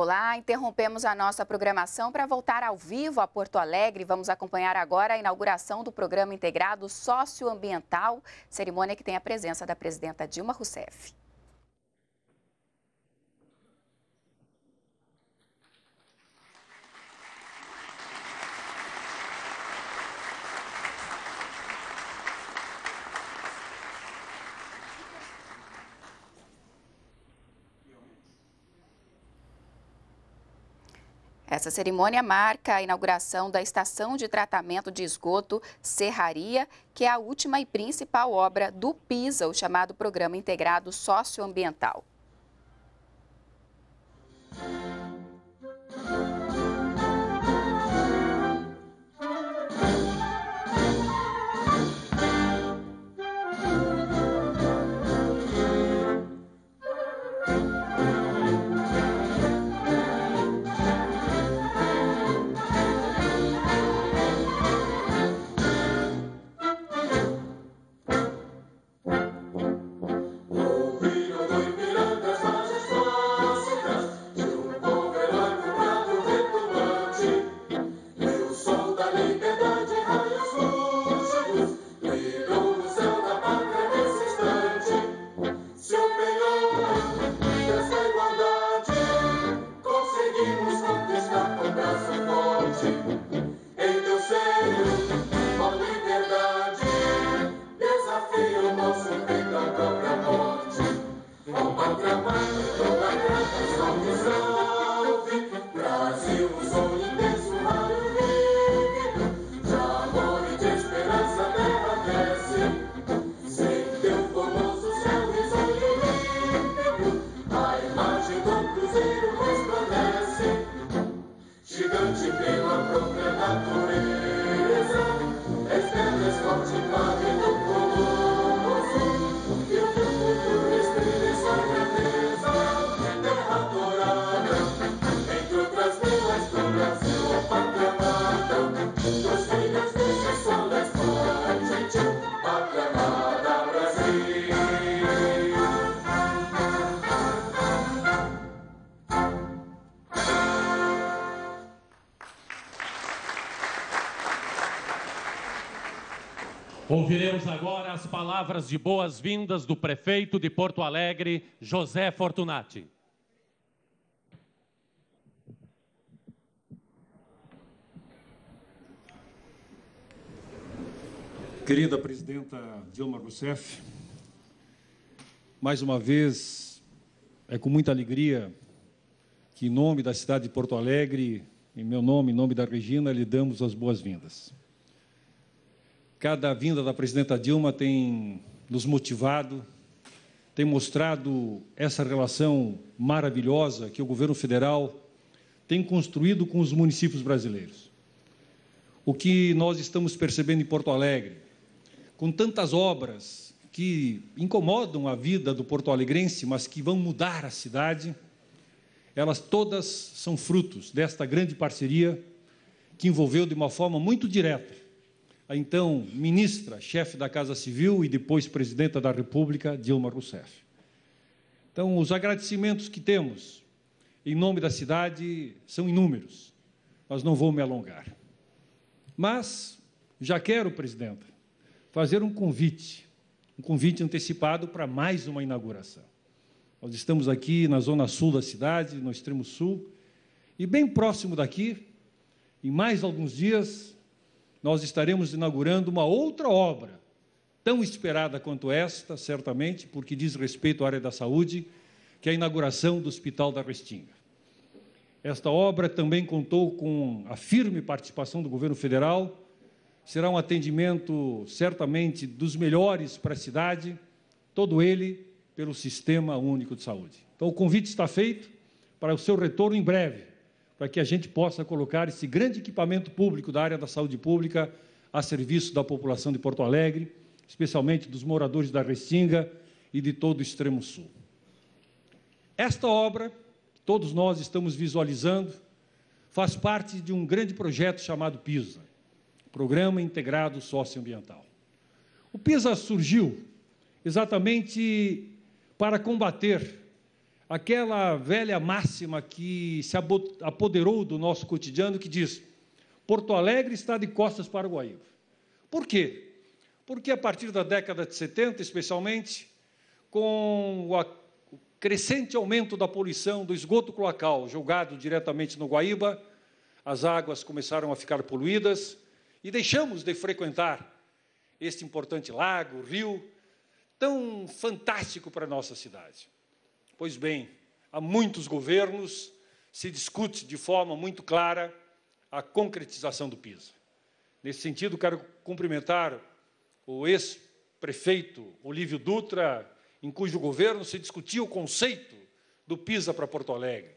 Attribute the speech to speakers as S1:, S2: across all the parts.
S1: Olá, interrompemos a nossa programação para voltar ao vivo a Porto Alegre. Vamos acompanhar agora a inauguração do programa integrado socioambiental, cerimônia que tem a presença da presidenta Dilma Rousseff. Essa cerimônia marca a inauguração da estação de tratamento de esgoto Serraria, que é a última e principal obra do PISA, o chamado Programa Integrado Socioambiental.
S2: Ouviremos agora as palavras de boas-vindas do prefeito de Porto Alegre, José Fortunati.
S3: Querida presidenta Dilma Rousseff, mais uma vez é com muita alegria que, em nome da cidade de Porto Alegre, em meu nome, em nome da Regina, lhe damos as boas-vindas. Cada vinda da presidenta Dilma tem nos motivado, tem mostrado essa relação maravilhosa que o governo federal tem construído com os municípios brasileiros. O que nós estamos percebendo em Porto Alegre, com tantas obras que incomodam a vida do porto alegrense, mas que vão mudar a cidade, elas todas são frutos desta grande parceria que envolveu de uma forma muito direta a então ministra, chefe da Casa Civil e depois presidenta da República, Dilma Rousseff. Então, os agradecimentos que temos em nome da cidade são inúmeros, mas não vou me alongar. Mas já quero, presidenta, fazer um convite, um convite antecipado para mais uma inauguração. Nós estamos aqui na zona sul da cidade, no extremo sul, e bem próximo daqui, em mais alguns dias, nós estaremos inaugurando uma outra obra, tão esperada quanto esta, certamente, porque diz respeito à área da saúde, que é a inauguração do Hospital da Restinga. Esta obra também contou com a firme participação do governo federal. Será um atendimento certamente dos melhores para a cidade, todo ele pelo Sistema Único de Saúde. Então, o convite está feito para o seu retorno em breve para que a gente possa colocar esse grande equipamento público da área da saúde pública a serviço da população de Porto Alegre, especialmente dos moradores da Restinga e de todo o extremo sul. Esta obra, todos nós estamos visualizando, faz parte de um grande projeto chamado PISA, Programa Integrado Socioambiental. O PISA surgiu exatamente para combater aquela velha máxima que se apoderou do nosso cotidiano que diz: Porto Alegre está de costas para o Guaíba. Por quê? Porque a partir da década de 70, especialmente, com o crescente aumento da poluição do esgoto cloacal jogado diretamente no Guaíba, as águas começaram a ficar poluídas e deixamos de frequentar este importante lago, rio, tão fantástico para a nossa cidade. Pois bem, há muitos governos se discute de forma muito clara a concretização do PISA. Nesse sentido, quero cumprimentar o ex-prefeito Olívio Dutra, em cujo governo se discutia o conceito do PISA para Porto Alegre.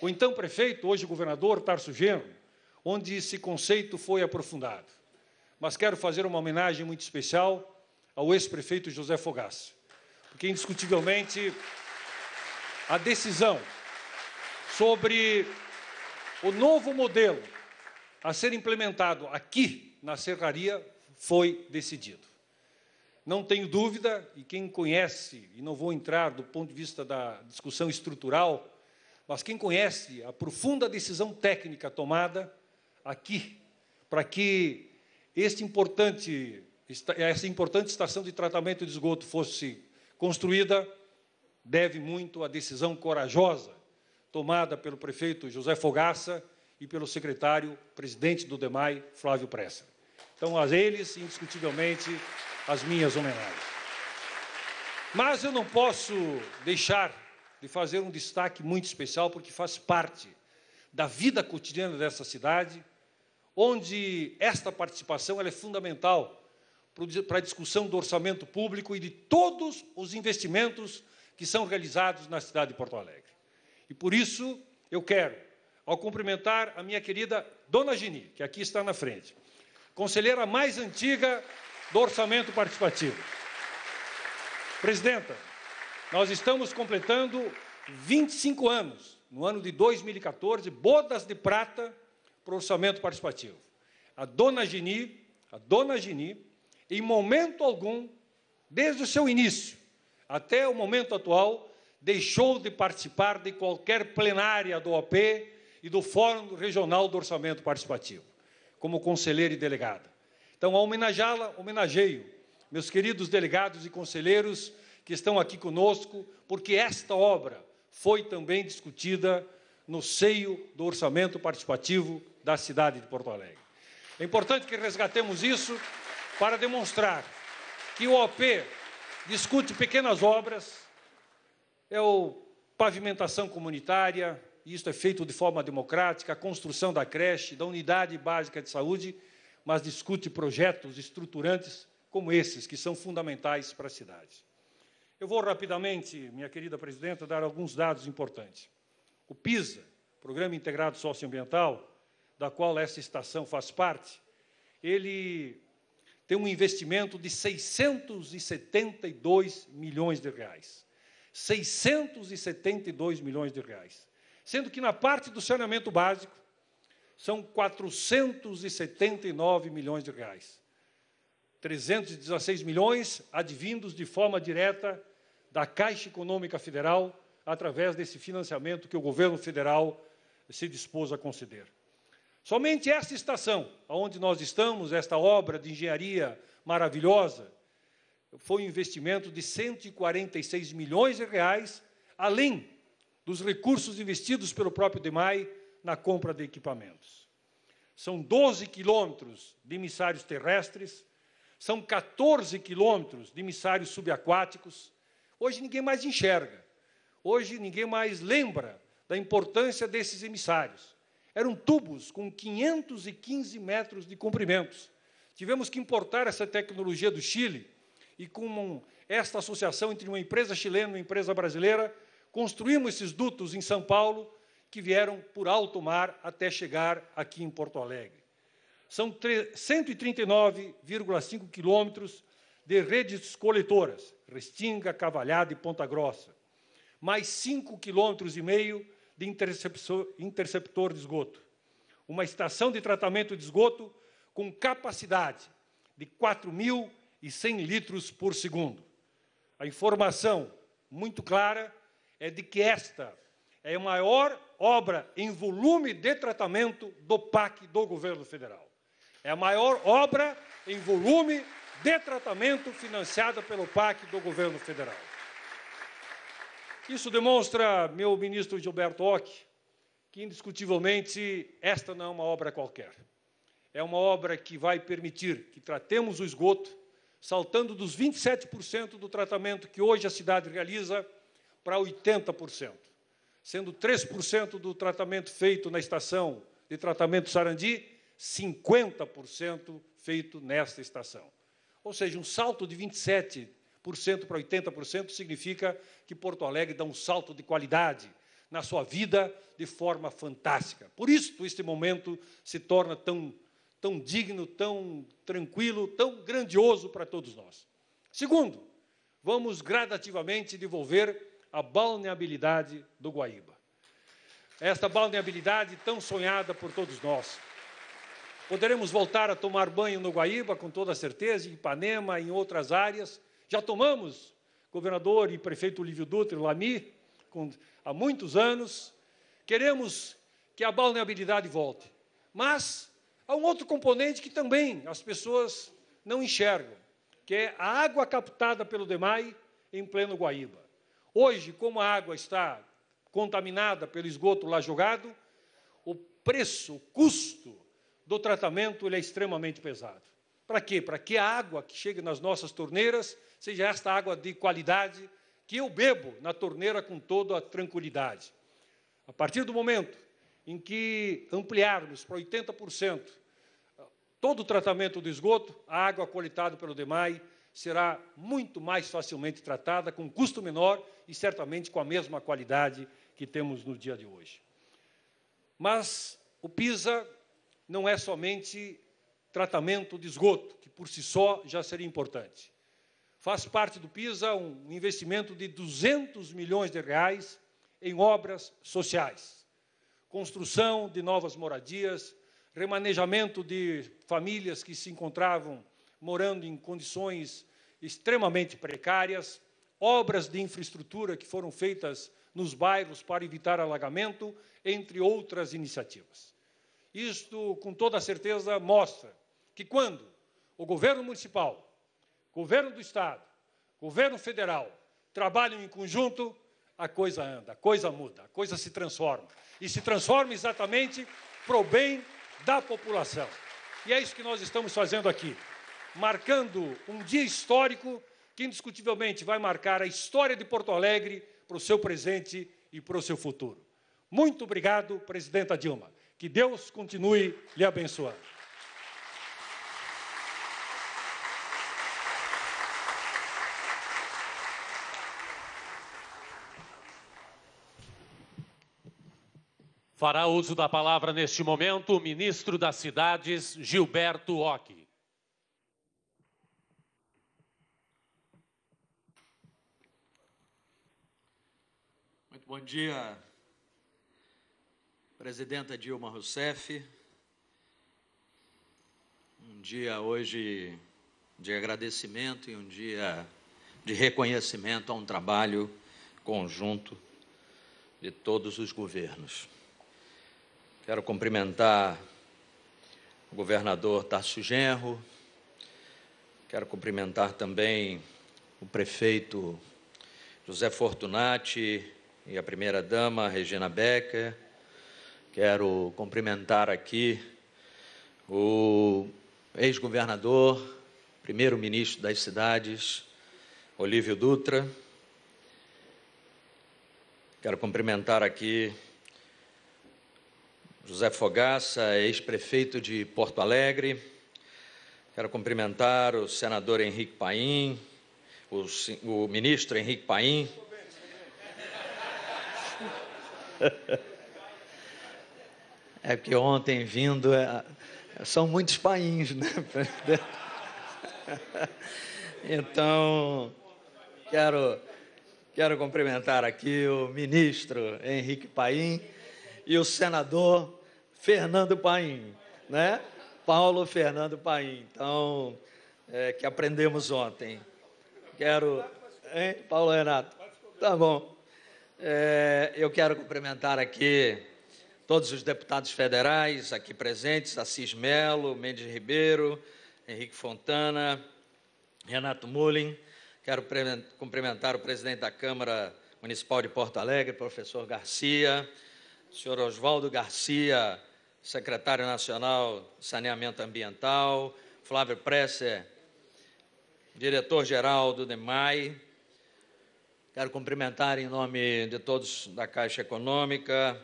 S3: O então prefeito, hoje governador, Tarso Genro, onde esse conceito foi aprofundado. Mas quero fazer uma homenagem muito especial ao ex-prefeito José Fogaça, porque indiscutivelmente a decisão sobre o novo modelo a ser implementado aqui na serraria foi decidido. Não tenho dúvida, e quem conhece, e não vou entrar do ponto de vista da discussão estrutural, mas quem conhece a profunda decisão técnica tomada aqui para que este importante, essa importante estação de tratamento de esgoto fosse construída, deve muito à decisão corajosa tomada pelo prefeito José Fogaça e pelo secretário presidente do DEMAI, Flávio Pressa. Então, a eles, indiscutivelmente, as minhas homenagens. Mas eu não posso deixar de fazer um destaque muito especial, porque faz parte da vida cotidiana dessa cidade, onde esta participação é fundamental para a discussão do orçamento público e de todos os investimentos que são realizados na cidade de Porto Alegre. E por isso eu quero, ao cumprimentar a minha querida Dona Gini, que aqui está na frente, conselheira mais antiga do orçamento participativo. Presidenta, nós estamos completando 25 anos, no ano de 2014, bodas de prata para o orçamento participativo. A dona Gini, a dona Gini, em momento algum, desde o seu início, até o momento atual, deixou de participar de qualquer plenária do OP e do Fórum Regional do Orçamento Participativo, como conselheira e delegada. Então, ao homenageá-la, homenageio meus queridos delegados e conselheiros que estão aqui conosco, porque esta obra foi também discutida no seio do orçamento participativo da cidade de Porto Alegre. É importante que resgatemos isso para demonstrar que o OP discute pequenas obras, é o pavimentação comunitária, e isto é feito de forma democrática, a construção da creche, da unidade básica de saúde, mas discute projetos estruturantes como esses, que são fundamentais para a cidade. Eu vou rapidamente, minha querida presidenta, dar alguns dados importantes. O PISA, Programa Integrado Socioambiental, da qual essa estação faz parte, ele tem um investimento de 672 milhões de reais. 672 milhões de reais. Sendo que na parte do saneamento básico são 479 milhões de reais. 316 milhões advindos de forma direta da Caixa Econômica Federal através desse financiamento que o governo federal se dispôs a conceder. Somente esta estação, onde nós estamos, esta obra de engenharia maravilhosa, foi um investimento de 146 milhões de reais, além dos recursos investidos pelo próprio DEMAI na compra de equipamentos. São 12 quilômetros de emissários terrestres, são 14 quilômetros de emissários subaquáticos. Hoje ninguém mais enxerga, hoje ninguém mais lembra da importância desses emissários. Eram tubos com 515 metros de comprimento. Tivemos que importar essa tecnologia do Chile e, com esta associação entre uma empresa chilena e uma empresa brasileira, construímos esses dutos em São Paulo que vieram por alto mar até chegar aqui em Porto Alegre. São 139,5 quilômetros de redes coletoras, Restinga, Cavalhada e Ponta Grossa, mais 5,5 quilômetros e meio de interceptor de esgoto. Uma estação de tratamento de esgoto com capacidade de 4.100 litros por segundo. A informação muito clara é de que esta é a maior obra em volume de tratamento do PAC do governo federal. É a maior obra em volume de tratamento financiada pelo PAC do governo federal. Isso demonstra, meu ministro Gilberto Ock, que indiscutivelmente esta não é uma obra qualquer. É uma obra que vai permitir que tratemos o esgoto, saltando dos 27% do tratamento que hoje a cidade realiza para 80%, sendo 3% do tratamento feito na estação de tratamento Sarandi, 50% feito nesta estação. Ou seja, um salto de 27 para 80%, significa que Porto Alegre dá um salto de qualidade na sua vida de forma fantástica. Por isso, este momento se torna tão, tão digno, tão tranquilo, tão grandioso para todos nós. Segundo, vamos gradativamente devolver a balneabilidade do Guaíba. Esta balneabilidade tão sonhada por todos nós. Poderemos voltar a tomar banho no Guaíba, com toda certeza, em Ipanema, em outras áreas, já tomamos, governador e prefeito Olívio Dutra e Lami, com, há muitos anos. Queremos que a balneabilidade volte. Mas há um outro componente que também as pessoas não enxergam, que é a água captada pelo DEMAI em pleno Guaíba. Hoje, como a água está contaminada pelo esgoto lá jogado, o preço, o custo do tratamento ele é extremamente pesado. Para quê? Para que a água que chegue nas nossas torneiras seja esta água de qualidade que eu bebo na torneira com toda a tranquilidade. A partir do momento em que ampliarmos para 80% ah, todo o tratamento do esgoto, a água coletada pelo DEMAI será muito mais facilmente tratada, com custo menor e certamente com a mesma qualidade que temos no dia de hoje. Mas o PISA não é somente tratamento de esgoto, que por si só já seria importante. Faz parte do PISA um investimento de 200 milhões de reais em obras sociais, construção de novas moradias, remanejamento de famílias que se encontravam morando em condições extremamente precárias, obras de infraestrutura que foram feitas nos bairros para evitar alagamento, entre outras iniciativas. Isto, com toda certeza, mostra que quando o governo municipal, governo do Estado, governo federal trabalham em conjunto, a coisa anda, a coisa muda, a coisa se transforma. E se transforma exatamente para o bem da população. E é isso que nós estamos fazendo aqui, marcando um dia histórico que indiscutivelmente vai marcar a história de Porto Alegre para o seu presente e para o seu futuro. Muito obrigado, presidenta Dilma. Que Deus continue lhe abençoando.
S2: Fará uso da palavra neste momento o ministro das Cidades, Gilberto Ock.
S4: Muito bom dia, presidenta Dilma Rousseff. Um dia hoje de agradecimento e um dia de reconhecimento a um trabalho conjunto de todos os governos. Quero cumprimentar o governador Tarso Genro, quero cumprimentar também o prefeito José Fortunati e a primeira-dama Regina Becker, quero cumprimentar aqui o ex-governador, primeiro-ministro das cidades, Olívio Dutra, quero cumprimentar aqui José Fogaça, ex-prefeito de Porto Alegre. Quero cumprimentar o senador Henrique Paim, o, o ministro Henrique Paim. É que ontem vindo é, são muitos pains, né? Então, quero, quero cumprimentar aqui o ministro Henrique Paim e o senador Fernando Paim, né? Paulo Fernando Paim. Então, é, que aprendemos ontem. Quero. Hein, Paulo Renato? Tá bom. É, eu quero cumprimentar aqui todos os deputados federais aqui presentes: Assis Melo, Mendes Ribeiro, Henrique Fontana, Renato Mullin. Quero cumprimentar o presidente da Câmara Municipal de Porto Alegre, professor Garcia, senhor Oswaldo Garcia, secretário nacional de saneamento ambiental, Flávio Presser, diretor-geral do DEMAI. Quero cumprimentar em nome de todos da Caixa Econômica,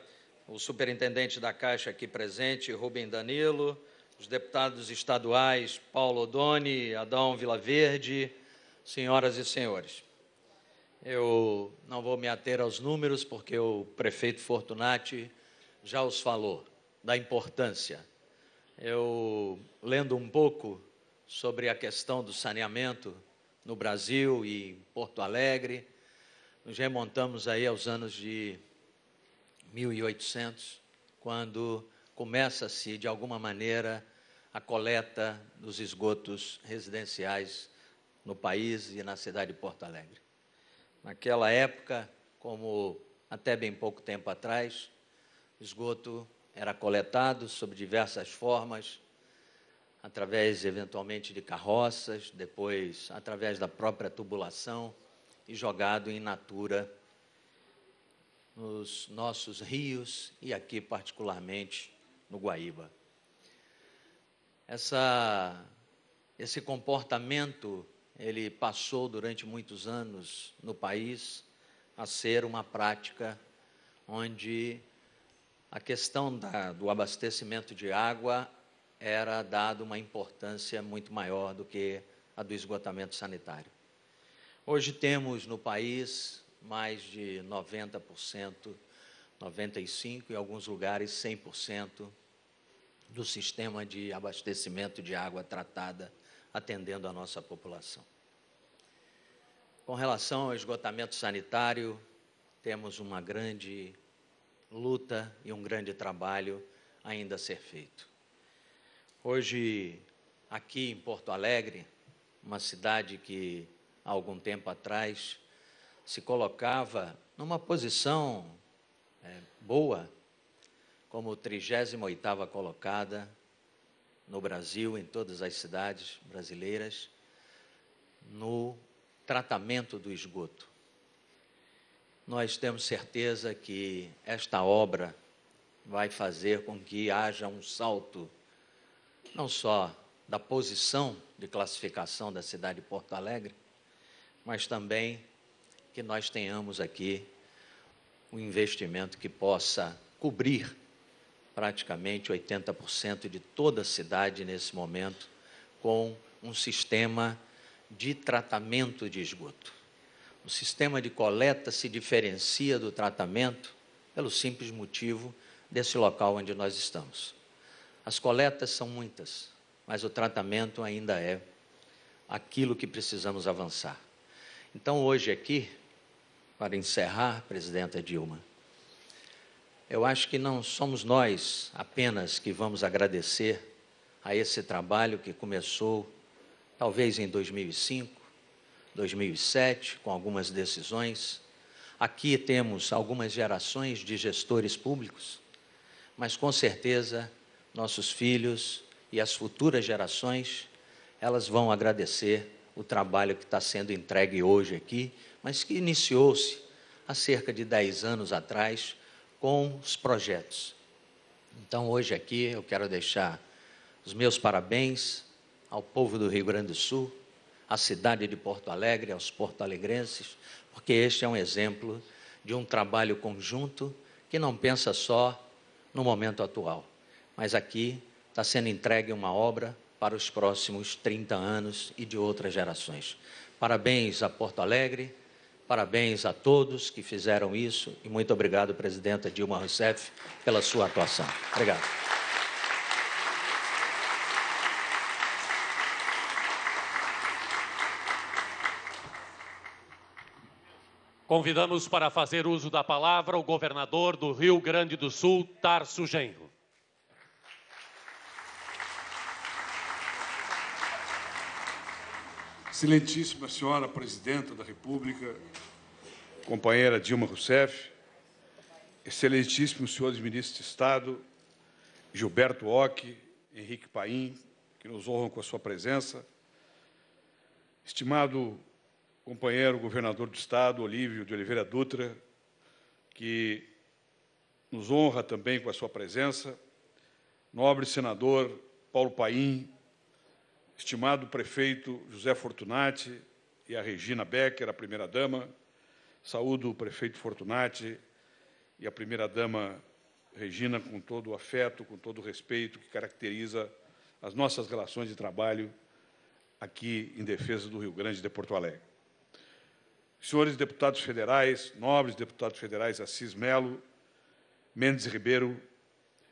S4: o superintendente da Caixa aqui presente, Rubem Danilo, os deputados estaduais Paulo Doni, Adão Vilaverde, senhoras e senhores. Eu não vou me ater aos números, porque o prefeito Fortunati já os falou da importância. Eu lendo um pouco sobre a questão do saneamento no Brasil e em Porto Alegre, nos remontamos aí aos anos de 1800, quando começa-se de alguma maneira a coleta dos esgotos residenciais no país e na cidade de Porto Alegre. Naquela época, como até bem pouco tempo atrás, esgoto era coletado sob diversas formas, através eventualmente de carroças, depois através da própria tubulação e jogado em natura nos nossos rios e aqui particularmente no Guaíba. Essa, esse comportamento ele passou durante muitos anos no país a ser uma prática onde a questão da, do abastecimento de água era dada uma importância muito maior do que a do esgotamento sanitário. Hoje temos no país mais de 90%, 95% em alguns lugares 100% do sistema de abastecimento de água tratada atendendo a nossa população. Com relação ao esgotamento sanitário, temos uma grande luta e um grande trabalho ainda a ser feito. Hoje, aqui em Porto Alegre, uma cidade que há algum tempo atrás se colocava numa posição é, boa, como 38ª colocada no Brasil, em todas as cidades brasileiras, no tratamento do esgoto nós temos certeza que esta obra vai fazer com que haja um salto, não só da posição de classificação da cidade de Porto Alegre, mas também que nós tenhamos aqui um investimento que possa cobrir praticamente 80% de toda a cidade nesse momento com um sistema de tratamento de esgoto. O sistema de coleta se diferencia do tratamento pelo simples motivo desse local onde nós estamos. As coletas são muitas, mas o tratamento ainda é aquilo que precisamos avançar. Então, hoje aqui, para encerrar, presidenta Dilma, eu acho que não somos nós apenas que vamos agradecer a esse trabalho que começou talvez em 2005, 2007, com algumas decisões. Aqui temos algumas gerações de gestores públicos, mas com certeza nossos filhos e as futuras gerações, elas vão agradecer o trabalho que está sendo entregue hoje aqui, mas que iniciou-se há cerca de 10 anos atrás com os projetos. Então, hoje aqui, eu quero deixar os meus parabéns ao povo do Rio Grande do Sul, à cidade de Porto Alegre, aos porto-alegrenses, porque este é um exemplo de um trabalho conjunto que não pensa só no momento atual, mas aqui está sendo entregue uma obra para os próximos 30 anos e de outras gerações. Parabéns a Porto Alegre, parabéns a todos que fizeram isso e muito obrigado, presidenta Dilma Rousseff, pela sua atuação. Obrigado.
S2: Convidamos para fazer uso da palavra o governador do Rio Grande do Sul, Tarso Genro.
S5: Excelentíssima senhora presidenta da República, companheira Dilma Rousseff, excelentíssimos senhores ministros de Estado, Gilberto Ock, Henrique Paim, que nos honram com a sua presença, estimado companheiro governador do Estado, Olívio de Oliveira Dutra, que nos honra também com a sua presença, nobre senador Paulo Paim, estimado prefeito José Fortunati e a Regina Becker, a primeira-dama, saúdo o prefeito Fortunati e a primeira-dama Regina com todo o afeto, com todo o respeito que caracteriza as nossas relações de trabalho aqui em defesa do Rio Grande de Porto Alegre senhores deputados federais, nobres deputados federais Assis Melo, Mendes Ribeiro,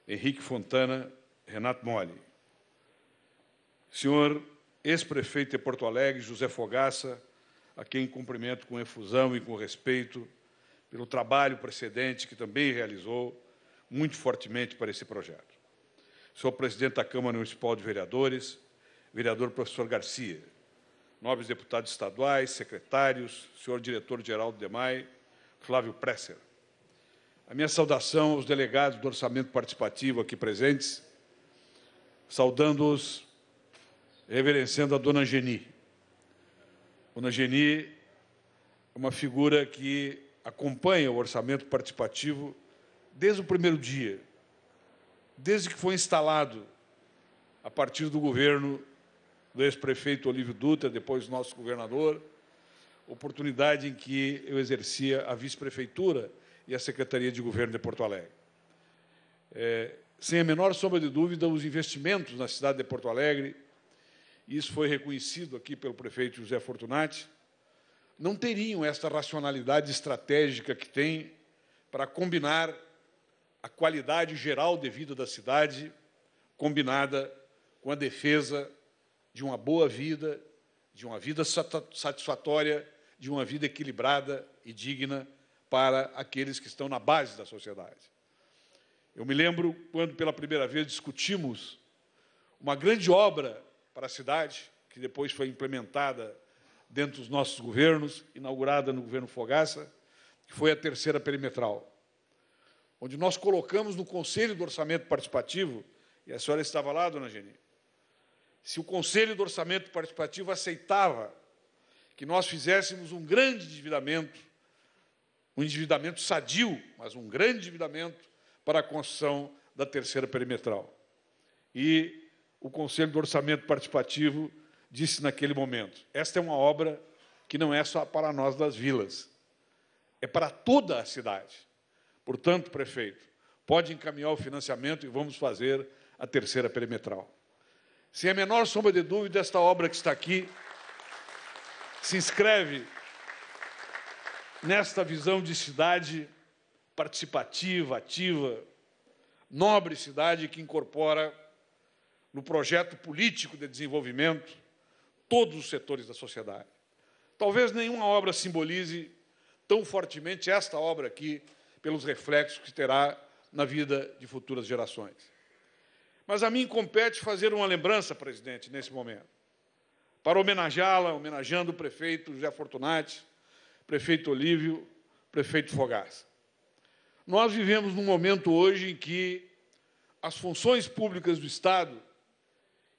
S5: Henrique Fontana, Renato Mole. Senhor ex-prefeito de Porto Alegre, José Fogaça, a quem cumprimento com efusão e com respeito pelo trabalho precedente que também realizou muito fortemente para esse projeto. Senhor presidente da Câmara Municipal de Vereadores, vereador professor Garcia, nobres deputados estaduais, secretários, senhor diretor-geral do DEMAI, Flávio Presser. A minha saudação aos delegados do Orçamento Participativo aqui presentes, saudando-os, reverenciando a dona Geni. Dona Geni é uma figura que acompanha o orçamento participativo desde o primeiro dia, desde que foi instalado a partir do governo do ex-prefeito Olívio Dutra, depois nosso governador, oportunidade em que eu exercia a vice-prefeitura e a Secretaria de Governo de Porto Alegre. É, sem a menor sombra de dúvida, os investimentos na cidade de Porto Alegre, isso foi reconhecido aqui pelo prefeito José Fortunati, não teriam esta racionalidade estratégica que tem para combinar a qualidade geral de vida da cidade, combinada com a defesa de uma boa vida, de uma vida satisfatória, de uma vida equilibrada e digna para aqueles que estão na base da sociedade. Eu me lembro quando pela primeira vez discutimos uma grande obra para a cidade, que depois foi implementada dentro dos nossos governos, inaugurada no governo Fogaça, que foi a terceira perimetral, onde nós colocamos no Conselho do Orçamento Participativo, e a senhora estava lá, dona Geni, se o Conselho do Orçamento Participativo aceitava que nós fizéssemos um grande endividamento, um endividamento sadio, mas um grande endividamento para a construção da terceira perimetral. E o Conselho do Orçamento Participativo disse naquele momento: esta é uma obra que não é só para nós das vilas, é para toda a cidade. Portanto, prefeito, pode encaminhar o financiamento e vamos fazer a terceira perimetral. Sem a menor sombra de dúvida, esta obra que está aqui se inscreve nesta visão de cidade participativa, ativa, nobre cidade que incorpora no projeto político de desenvolvimento todos os setores da sociedade. Talvez nenhuma obra simbolize tão fortemente esta obra aqui, pelos reflexos que terá na vida de futuras gerações. Mas a mim compete fazer uma lembrança, presidente, nesse momento, para homenageá-la, homenageando o prefeito José Fortunati, prefeito Olívio, prefeito Fogás. Nós vivemos num momento hoje em que as funções públicas do Estado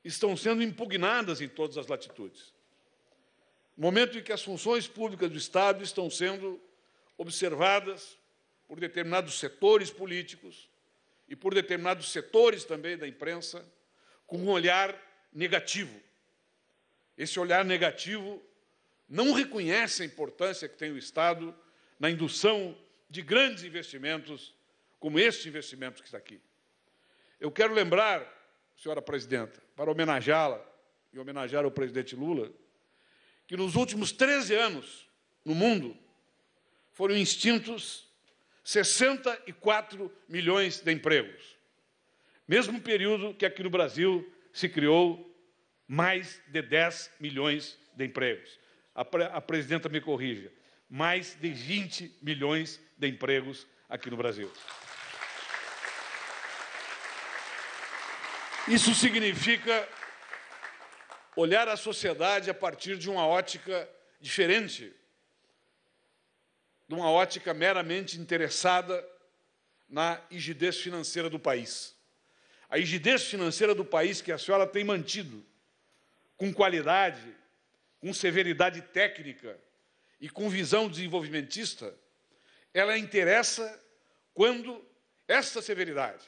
S5: estão sendo impugnadas em todas as latitudes. Momento em que as funções públicas do Estado estão sendo observadas por determinados setores políticos, e por determinados setores também da imprensa, com um olhar negativo. Esse olhar negativo não reconhece a importância que tem o Estado na indução de grandes investimentos, como este investimento que está aqui. Eu quero lembrar, senhora presidenta, para homenageá-la e homenagear o presidente Lula, que nos últimos 13 anos, no mundo, foram extintos 64 milhões de empregos. Mesmo período que aqui no Brasil se criou mais de 10 milhões de empregos. A, pre a presidenta me corrija, mais de 20 milhões de empregos aqui no Brasil. Isso significa olhar a sociedade a partir de uma ótica diferente de uma ótica meramente interessada na rigidez financeira do país. A rigidez financeira do país que a senhora tem mantido, com qualidade, com severidade técnica e com visão desenvolvimentista, ela interessa quando essa severidade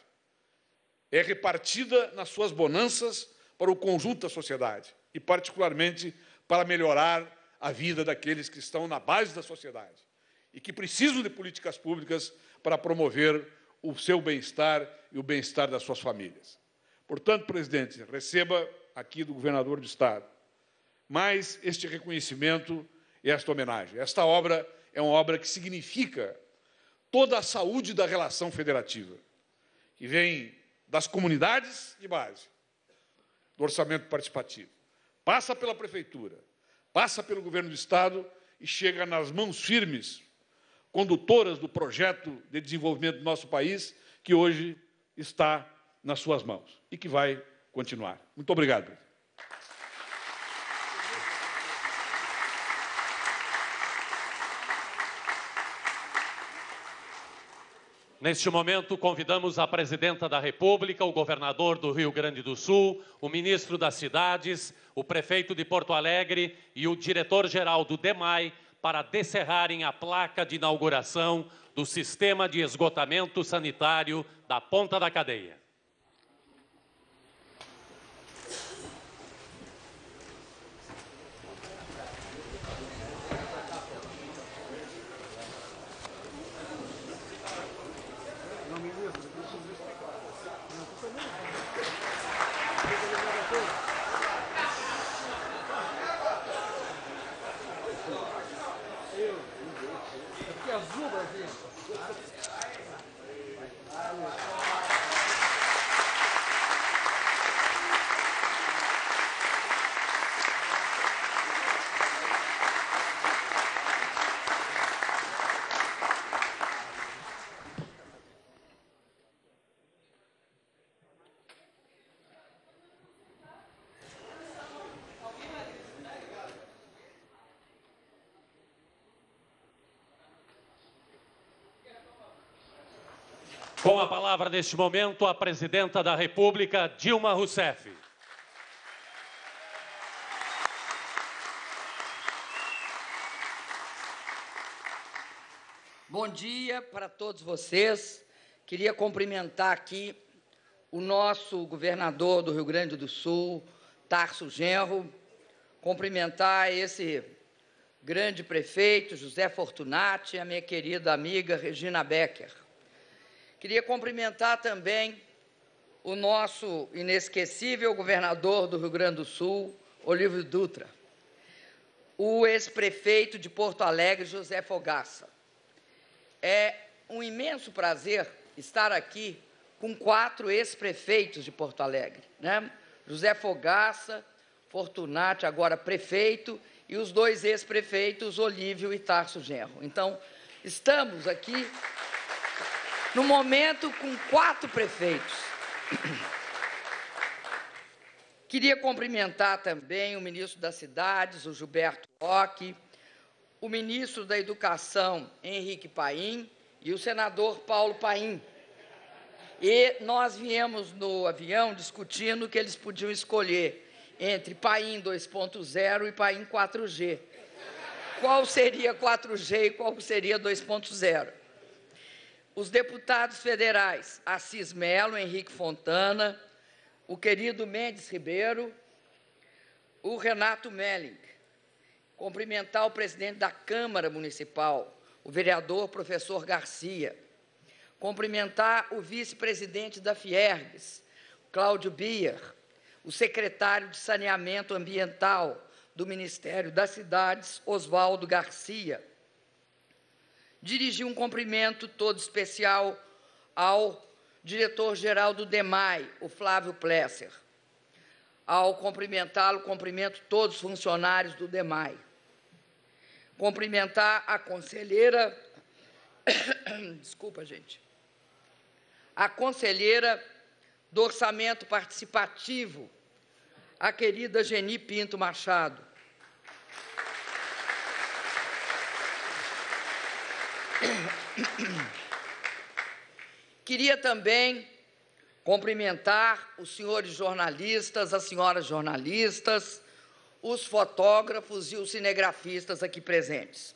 S5: é repartida nas suas bonanças para o conjunto da sociedade e, particularmente, para melhorar a vida daqueles que estão na base da sociedade e que precisam de políticas públicas para promover o seu bem-estar e o bem-estar das suas famílias. Portanto, presidente, receba aqui do governador do Estado mais este reconhecimento e esta homenagem. Esta obra é uma obra que significa toda a saúde da relação federativa, que vem das comunidades de base, do orçamento participativo, passa pela prefeitura, passa pelo governo do Estado e chega nas mãos firmes condutoras do projeto de desenvolvimento do nosso país, que hoje está nas suas mãos e que vai continuar. Muito obrigado.
S2: Neste momento, convidamos a presidenta da República, o governador do Rio Grande do Sul, o ministro das Cidades, o prefeito de Porto Alegre e o diretor-geral do DEMAI para descerrarem a placa de inauguração do sistema de esgotamento sanitário da ponta da cadeia. Com a palavra neste momento, a presidenta da República, Dilma Rousseff.
S6: Bom dia para todos vocês. Queria cumprimentar aqui o nosso governador do Rio Grande do Sul, Tarso Genro, cumprimentar esse grande prefeito, José Fortunati, e a minha querida amiga Regina Becker. Queria cumprimentar também o nosso inesquecível governador do Rio Grande do Sul, Olívio Dutra, o ex-prefeito de Porto Alegre, José Fogaça. É um imenso prazer estar aqui com quatro ex-prefeitos de Porto Alegre, né? José Fogaça, Fortunati, agora prefeito, e os dois ex-prefeitos, Olívio e Tarso Genro. Então, estamos aqui no momento com quatro prefeitos. Queria cumprimentar também o ministro das Cidades, o Gilberto Roque, o ministro da Educação, Henrique Paim, e o senador Paulo Paim. E nós viemos no avião discutindo que eles podiam escolher entre Paim 2.0 e Paim 4G. Qual seria 4G e qual seria 2.0? os deputados federais Assis Melo, Henrique Fontana, o querido Mendes Ribeiro, o Renato Melling. Cumprimentar o presidente da Câmara Municipal, o vereador professor Garcia. Cumprimentar o vice-presidente da Fiergs, Cláudio Bier, o secretário de Saneamento Ambiental do Ministério das Cidades, Oswaldo Garcia dirigi um cumprimento todo especial ao diretor-geral do DEMAI, o Flávio Plesser. Ao cumprimentá-lo, cumprimento todos os funcionários do DEMAI. Cumprimentar a conselheira... Desculpa, gente. A conselheira do Orçamento Participativo, a querida Geni Pinto Machado. Queria também cumprimentar os senhores jornalistas, as senhoras jornalistas, os fotógrafos e os cinegrafistas aqui presentes.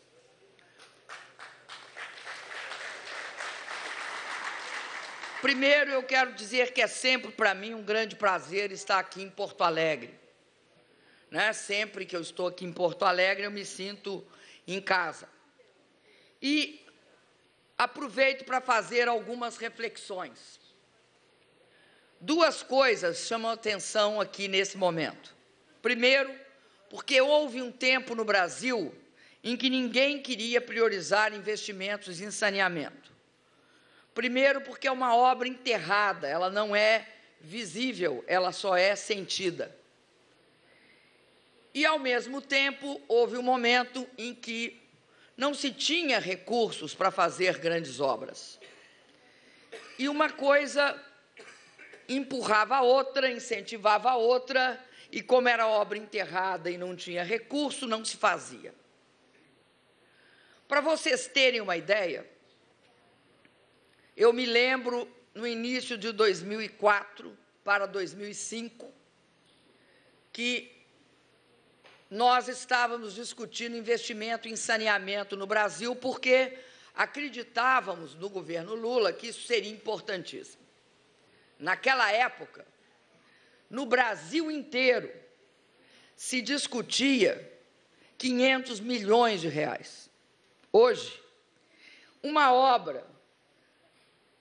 S6: Primeiro, eu quero dizer que é sempre para mim um grande prazer estar aqui em Porto Alegre. Né? Sempre que eu estou aqui em Porto Alegre, eu me sinto em casa. E aproveito para fazer algumas reflexões. Duas coisas chamam atenção aqui nesse momento. Primeiro, porque houve um tempo no Brasil em que ninguém queria priorizar investimentos em saneamento. Primeiro, porque é uma obra enterrada, ela não é visível, ela só é sentida. E, ao mesmo tempo, houve um momento em que não se tinha recursos para fazer grandes obras. E uma coisa empurrava a outra, incentivava a outra, e como era obra enterrada e não tinha recurso, não se fazia. Para vocês terem uma ideia, eu me lembro no início de 2004 para 2005 que nós estávamos discutindo investimento em saneamento no Brasil, porque acreditávamos no governo Lula que isso seria importantíssimo. Naquela época, no Brasil inteiro, se discutia 500 milhões de reais. Hoje, uma obra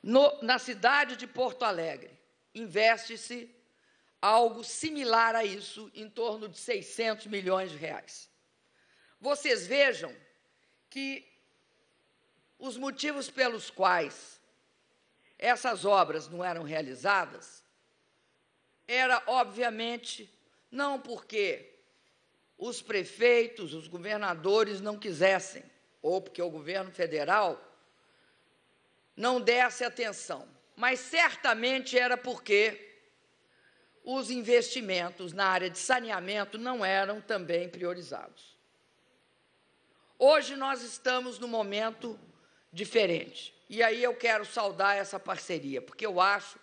S6: no, na cidade de Porto Alegre investe-se algo similar a isso, em torno de 600 milhões de reais. Vocês vejam que os motivos pelos quais essas obras não eram realizadas era, obviamente, não porque os prefeitos, os governadores não quisessem, ou porque o governo federal não desse atenção, mas certamente era porque os investimentos na área de saneamento não eram também priorizados. Hoje nós estamos num momento diferente. E aí eu quero saudar essa parceria, porque eu acho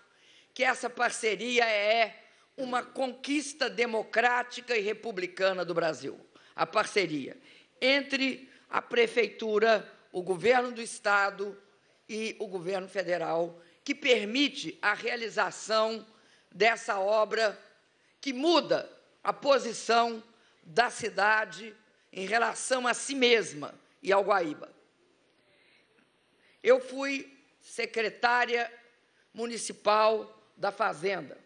S6: que essa parceria é uma conquista democrática e republicana do Brasil. A parceria entre a prefeitura, o governo do estado e o governo federal, que permite a realização dessa obra que muda a posição da cidade em relação a si mesma e ao Guaíba. Eu fui secretária municipal da Fazenda.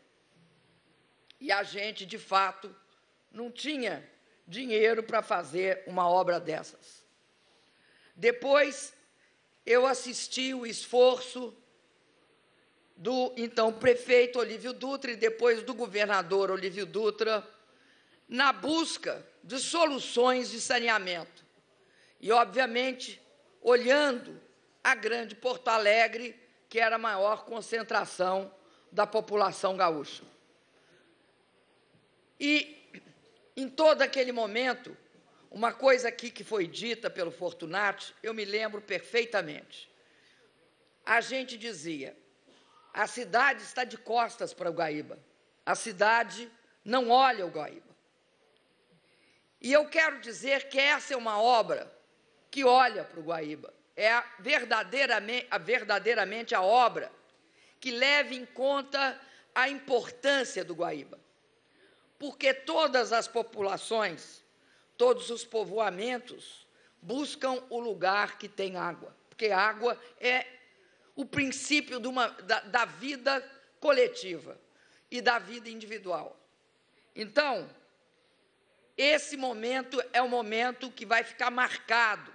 S6: E a gente, de fato, não tinha dinheiro para fazer uma obra dessas. Depois, eu assisti o esforço do então prefeito Olívio Dutra e depois do governador Olívio Dutra na busca de soluções de saneamento. E, obviamente, olhando a grande Porto Alegre, que era a maior concentração da população gaúcha. E, em todo aquele momento, uma coisa aqui que foi dita pelo Fortunato eu me lembro perfeitamente. A gente dizia: a cidade está de costas para o Guaíba. A cidade não olha o Guaíba. E eu quero dizer que essa é uma obra que olha para o Guaíba. É a verdadeiramente, a verdadeiramente a obra que leva em conta a importância do Guaíba. Porque todas as populações, todos os povoamentos, buscam o lugar que tem água, porque água é o princípio uma, da, da vida coletiva e da vida individual. Então, esse momento é o momento que vai ficar marcado,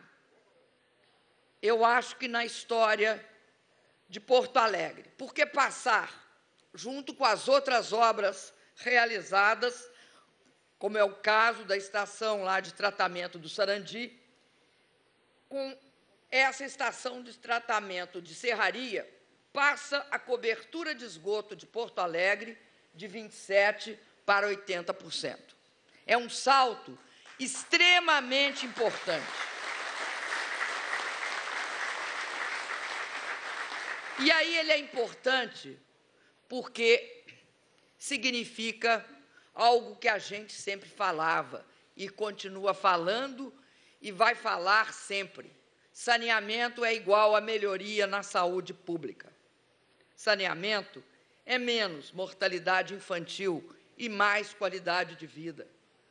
S6: eu acho que na história de Porto Alegre, porque passar junto com as outras obras realizadas, como é o caso da estação lá de tratamento do Sarandi, com essa estação de tratamento de serraria passa a cobertura de esgoto de Porto Alegre de 27% para 80%. É um salto extremamente importante. E aí ele é importante porque significa algo que a gente sempre falava e continua falando e vai falar sempre. Saneamento é igual a melhoria na saúde pública. Saneamento é menos mortalidade infantil e mais qualidade de vida.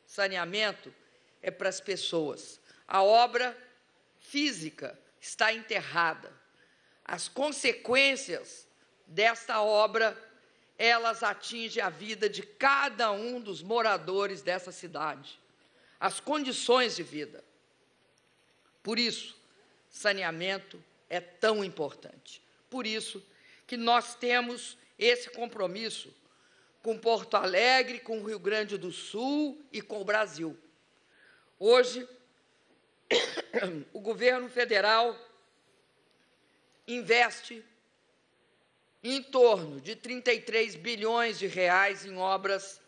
S6: Saneamento é para as pessoas. A obra física está enterrada. As consequências desta obra, elas atingem a vida de cada um dos moradores dessa cidade. As condições de vida. Por isso, saneamento é tão importante. Por isso que nós temos esse compromisso com Porto Alegre, com o Rio Grande do Sul e com o Brasil. Hoje, o governo federal investe em torno de 33 bilhões de reais em obras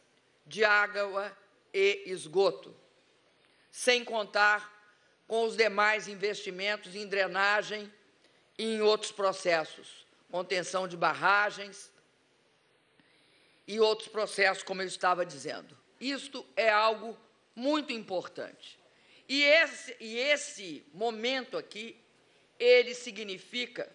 S6: de água e esgoto, sem contar com os demais investimentos em drenagem e em outros processos, contenção de barragens e outros processos, como eu estava dizendo. Isto é algo muito importante. E esse, e esse momento aqui, ele significa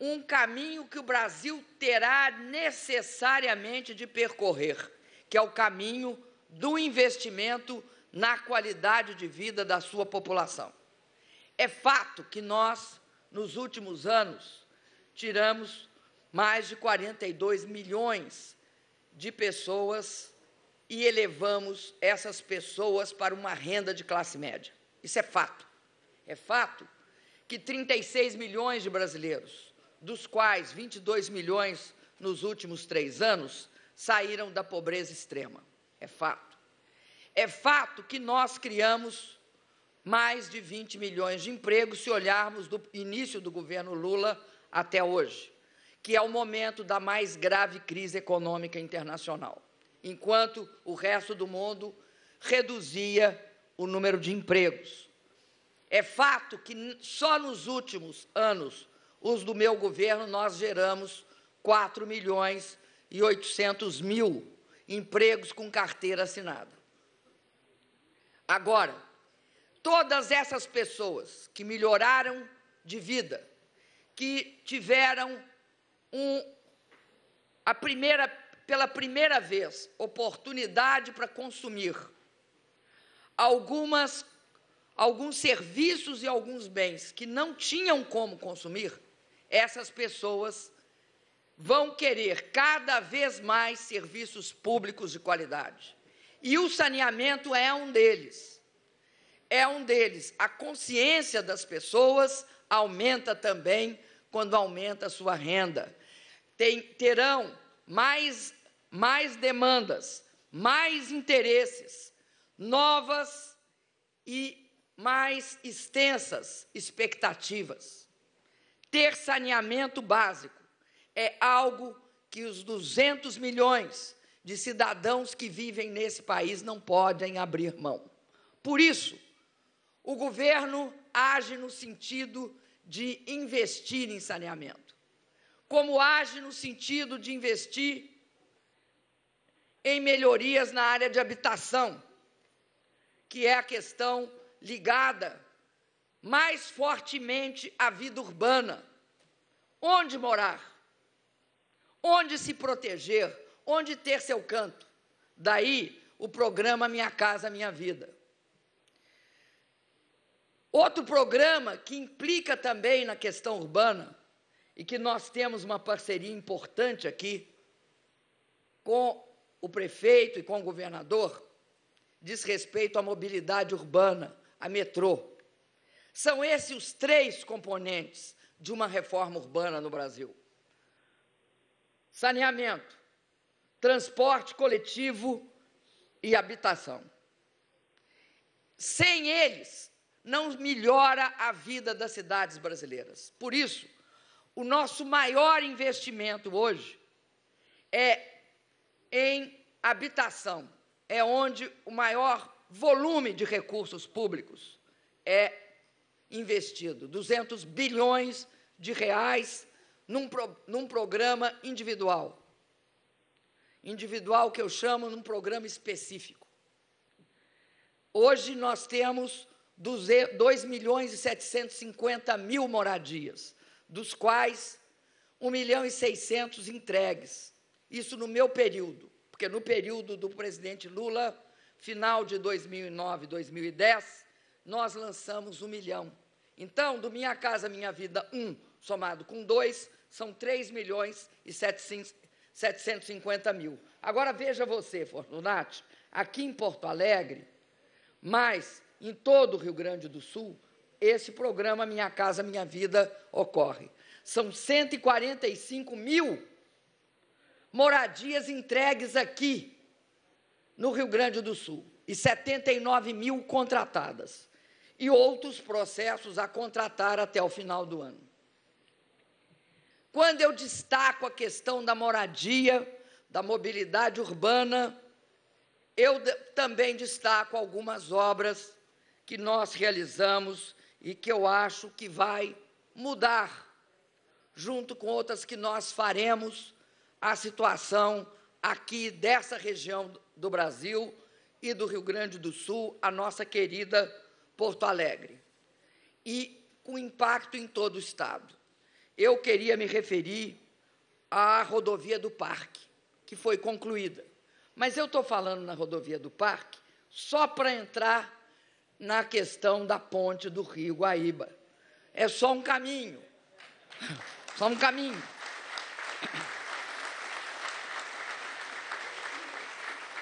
S6: um caminho que o Brasil terá necessariamente de percorrer, que é o caminho do investimento na qualidade de vida da sua população. É fato que nós, nos últimos anos, tiramos mais de 42 milhões de pessoas e elevamos essas pessoas para uma renda de classe média. Isso é fato. É fato que 36 milhões de brasileiros, dos quais 22 milhões nos últimos três anos, saíram da pobreza extrema. É fato. É fato que nós criamos mais de 20 milhões de empregos se olharmos do início do governo Lula até hoje, que é o momento da mais grave crise econômica internacional, enquanto o resto do mundo reduzia o número de empregos. É fato que só nos últimos anos, os do meu governo, nós geramos 4 milhões e 800 mil empregos com carteira assinada. Agora, todas essas pessoas que melhoraram de vida, que tiveram um, a primeira, pela primeira vez oportunidade para consumir algumas, alguns serviços e alguns bens que não tinham como consumir, essas pessoas vão querer cada vez mais serviços públicos de qualidade. E o saneamento é um deles. É um deles. A consciência das pessoas aumenta também quando aumenta a sua renda. Tem, terão mais, mais demandas, mais interesses, novas e mais extensas expectativas. Ter saneamento básico é algo que os 200 milhões de cidadãos que vivem nesse país não podem abrir mão. Por isso, o governo age no sentido de investir em saneamento, como age no sentido de investir em melhorias na área de habitação, que é a questão ligada mais fortemente à vida urbana. Onde morar? Onde se proteger? onde ter seu canto. Daí o programa Minha Casa Minha Vida. Outro programa que implica também na questão urbana e que nós temos uma parceria importante aqui com o prefeito e com o governador diz respeito à mobilidade urbana, a metrô. São esses os três componentes de uma reforma urbana no Brasil: saneamento, transporte coletivo e habitação. Sem eles, não melhora a vida das cidades brasileiras. Por isso, o nosso maior investimento hoje é em habitação, é onde o maior volume de recursos públicos é investido 200 bilhões de reais num, pro, num programa individual individual que eu chamo num programa específico. Hoje nós temos 2 milhões e 750 mil moradias, dos quais 1 milhão e 600 entregues. Isso no meu período, porque no período do presidente Lula, final de 2009, 2010, nós lançamos 1 milhão. Então, do Minha Casa Minha Vida 1 somado com 2, são 3 milhões e 700 750 mil. Agora veja você, Fortunati, aqui em Porto Alegre, mas em todo o Rio Grande do Sul, esse programa Minha Casa Minha Vida ocorre. São 145 mil moradias entregues aqui no Rio Grande do Sul e 79 mil contratadas e outros processos a contratar até o final do ano. Quando eu destaco a questão da moradia, da mobilidade urbana, eu também destaco algumas obras que nós realizamos e que eu acho que vai mudar, junto com outras que nós faremos, a situação aqui dessa região do Brasil e do Rio Grande do Sul, a nossa querida Porto Alegre, e com impacto em todo o Estado eu queria me referir à rodovia do Parque, que foi concluída. Mas eu estou falando na rodovia do Parque só para entrar na questão da ponte do Rio Guaíba. É só um caminho. Só um caminho.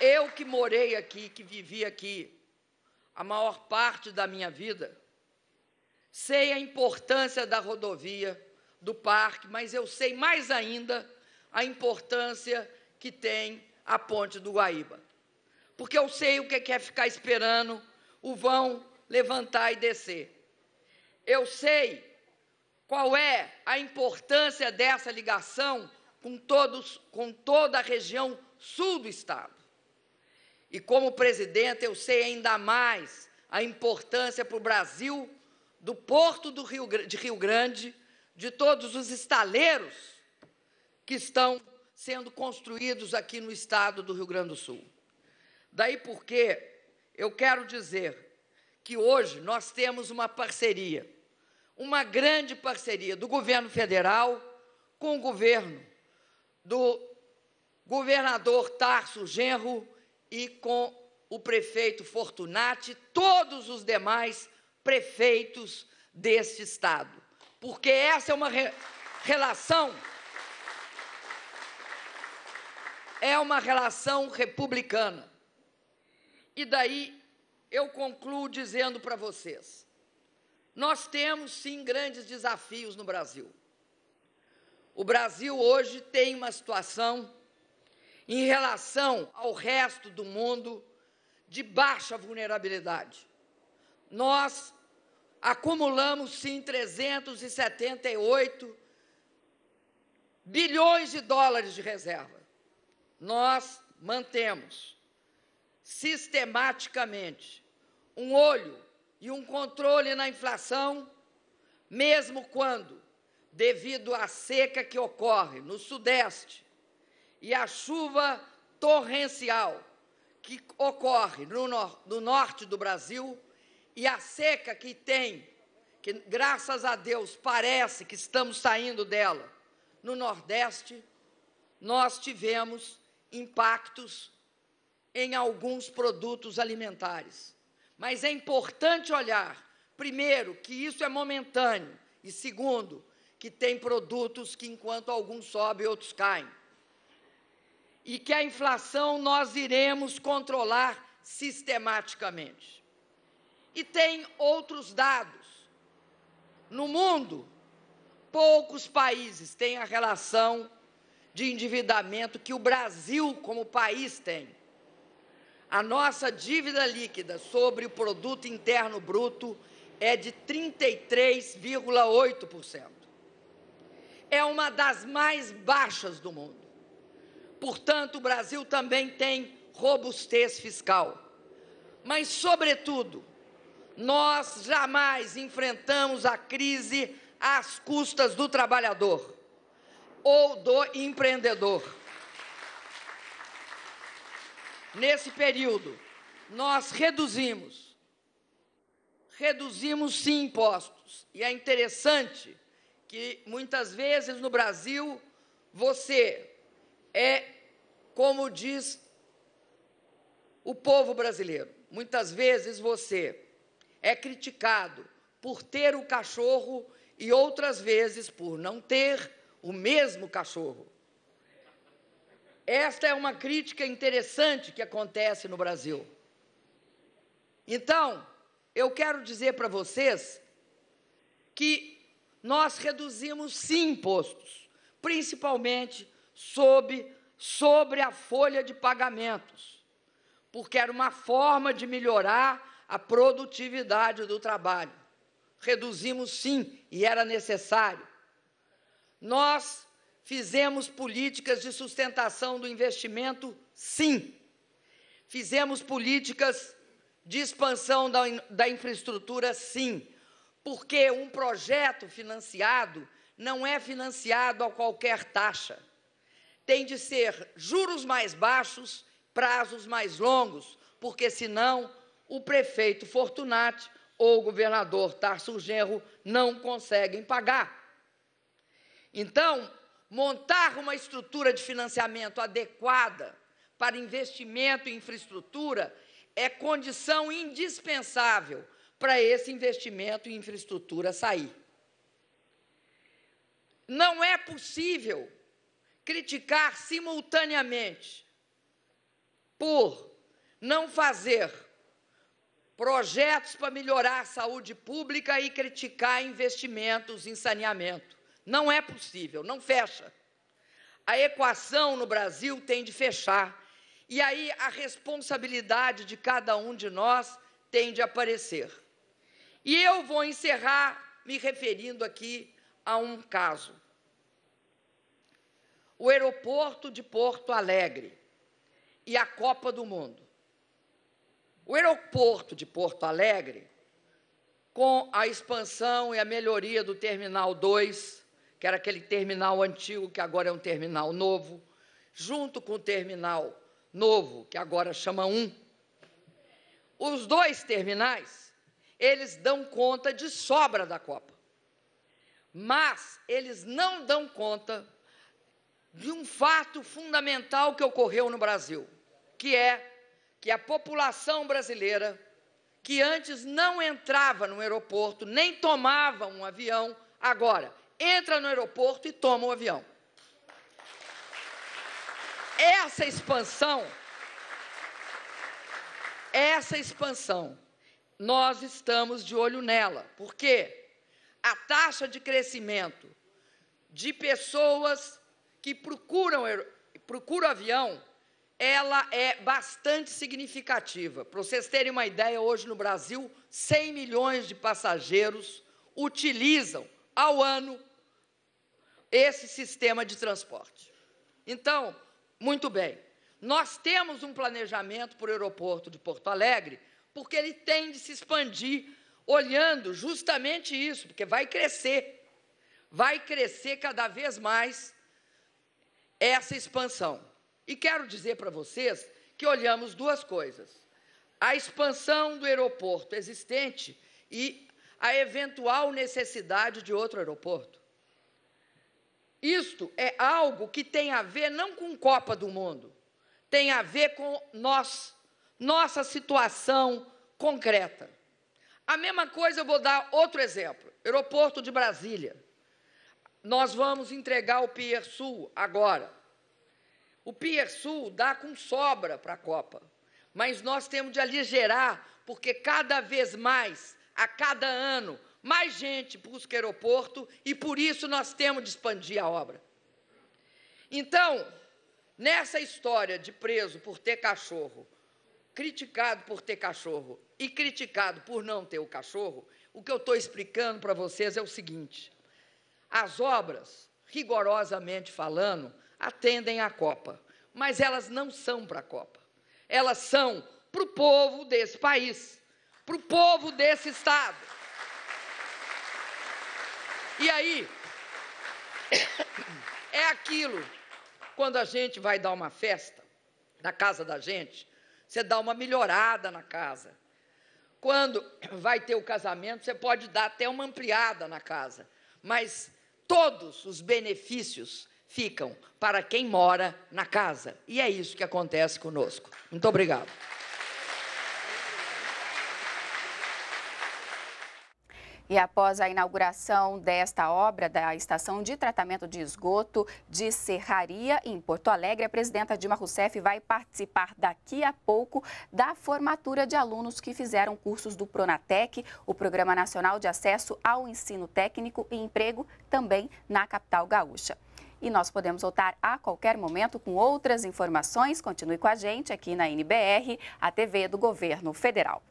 S6: Eu que morei aqui, que vivi aqui a maior parte da minha vida, sei a importância da rodovia do parque, mas eu sei mais ainda a importância que tem a ponte do Guaíba. Porque eu sei o é que é ficar esperando o vão levantar e descer. Eu sei qual é a importância dessa ligação com, todos, com toda a região sul do Estado. E como presidente, eu sei ainda mais a importância para o Brasil do porto do Rio, de Rio Grande de todos os estaleiros que estão sendo construídos aqui no estado do Rio Grande do Sul. Daí porque eu quero dizer que hoje nós temos uma parceria, uma grande parceria do governo federal com o governo do governador Tarso Genro e com o prefeito Fortunati, todos os demais prefeitos deste estado porque essa é uma re relação é uma relação republicana. E daí eu concluo dizendo para vocês: nós temos sim grandes desafios no Brasil. O Brasil hoje tem uma situação em relação ao resto do mundo de baixa vulnerabilidade. Nós acumulamos sim 378 bilhões de dólares de reserva. Nós mantemos sistematicamente um olho e um controle na inflação, mesmo quando, devido à seca que ocorre no Sudeste e à chuva torrencial que ocorre no, no norte do Brasil, e a seca que tem, que graças a Deus parece que estamos saindo dela, no Nordeste, nós tivemos impactos em alguns produtos alimentares. Mas é importante olhar, primeiro, que isso é momentâneo, e segundo, que tem produtos que, enquanto alguns sobem, outros caem. E que a inflação nós iremos controlar sistematicamente e tem outros dados. No mundo, poucos países têm a relação de endividamento que o Brasil, como país, tem. A nossa dívida líquida sobre o produto interno bruto é de 33,8%. É uma das mais baixas do mundo. Portanto, o Brasil também tem robustez fiscal. Mas, sobretudo, nós jamais enfrentamos a crise às custas do trabalhador ou do empreendedor. Nesse período, nós reduzimos, reduzimos sim impostos. E é interessante que muitas vezes no Brasil você é, como diz o povo brasileiro, muitas vezes você é criticado por ter o cachorro e outras vezes por não ter o mesmo cachorro. Esta é uma crítica interessante que acontece no Brasil. Então, eu quero dizer para vocês que nós reduzimos sim impostos, principalmente sobre, sobre a folha de pagamentos, porque era uma forma de melhorar a produtividade do trabalho. Reduzimos sim, e era necessário. Nós fizemos políticas de sustentação do investimento, sim. Fizemos políticas de expansão da, da infraestrutura, sim. Porque um projeto financiado não é financiado a qualquer taxa. Tem de ser juros mais baixos, prazos mais longos, porque senão o prefeito Fortunati ou o governador Tarso Genro não conseguem pagar. Então, montar uma estrutura de financiamento adequada para investimento em infraestrutura é condição indispensável para esse investimento em infraestrutura sair. Não é possível criticar simultaneamente por não fazer projetos para melhorar a saúde pública e criticar investimentos em saneamento. Não é possível, não fecha. A equação no Brasil tem de fechar. E aí a responsabilidade de cada um de nós tem de aparecer. E eu vou encerrar me referindo aqui a um caso. O aeroporto de Porto Alegre e a Copa do Mundo. O aeroporto de Porto Alegre, com a expansão e a melhoria do Terminal 2, que era aquele terminal antigo que agora é um terminal novo, junto com o terminal novo, que agora chama 1. Os dois terminais, eles dão conta de sobra da Copa. Mas eles não dão conta de um fato fundamental que ocorreu no Brasil, que é que a população brasileira, que antes não entrava no aeroporto, nem tomava um avião, agora entra no aeroporto e toma o um avião. Essa expansão, essa expansão, nós estamos de olho nela, porque a taxa de crescimento de pessoas que procuram, procuram avião ela é bastante significativa. Para vocês terem uma ideia, hoje no Brasil, 100 milhões de passageiros utilizam ao ano esse sistema de transporte. Então, muito bem, nós temos um planejamento para o aeroporto de Porto Alegre, porque ele tem de se expandir, olhando justamente isso, porque vai crescer, vai crescer cada vez mais essa expansão. E quero dizer para vocês que olhamos duas coisas: a expansão do aeroporto existente e a eventual necessidade de outro aeroporto. Isto é algo que tem a ver não com Copa do Mundo, tem a ver com nós, nossa situação concreta. A mesma coisa, eu vou dar outro exemplo: aeroporto de Brasília. Nós vamos entregar o Pier Sul agora. O Sul dá com sobra para a Copa, mas nós temos de aligerar, porque cada vez mais, a cada ano, mais gente busca aeroporto e por isso nós temos de expandir a obra. Então, nessa história de preso por ter cachorro, criticado por ter cachorro e criticado por não ter o cachorro, o que eu estou explicando para vocês é o seguinte: as obras, rigorosamente falando, atendem à Copa, mas elas não são para a Copa. Elas são para o povo desse país, para o povo desse estado. E aí, é aquilo. Quando a gente vai dar uma festa na casa da gente, você dá uma melhorada na casa. Quando vai ter o casamento, você pode dar até uma ampliada na casa. Mas todos os benefícios ficam para quem mora na casa. E é isso que acontece conosco. Muito obrigado.
S1: E após a inauguração desta obra da estação de tratamento de esgoto de Serraria, em Porto Alegre, a presidenta Dilma Rousseff vai participar daqui a pouco da formatura de alunos que fizeram cursos do Pronatec, o Programa Nacional de Acesso ao Ensino Técnico e Emprego, também na capital gaúcha e nós podemos voltar a qualquer momento com outras informações. Continue com a gente aqui na NBR, a TV do Governo Federal.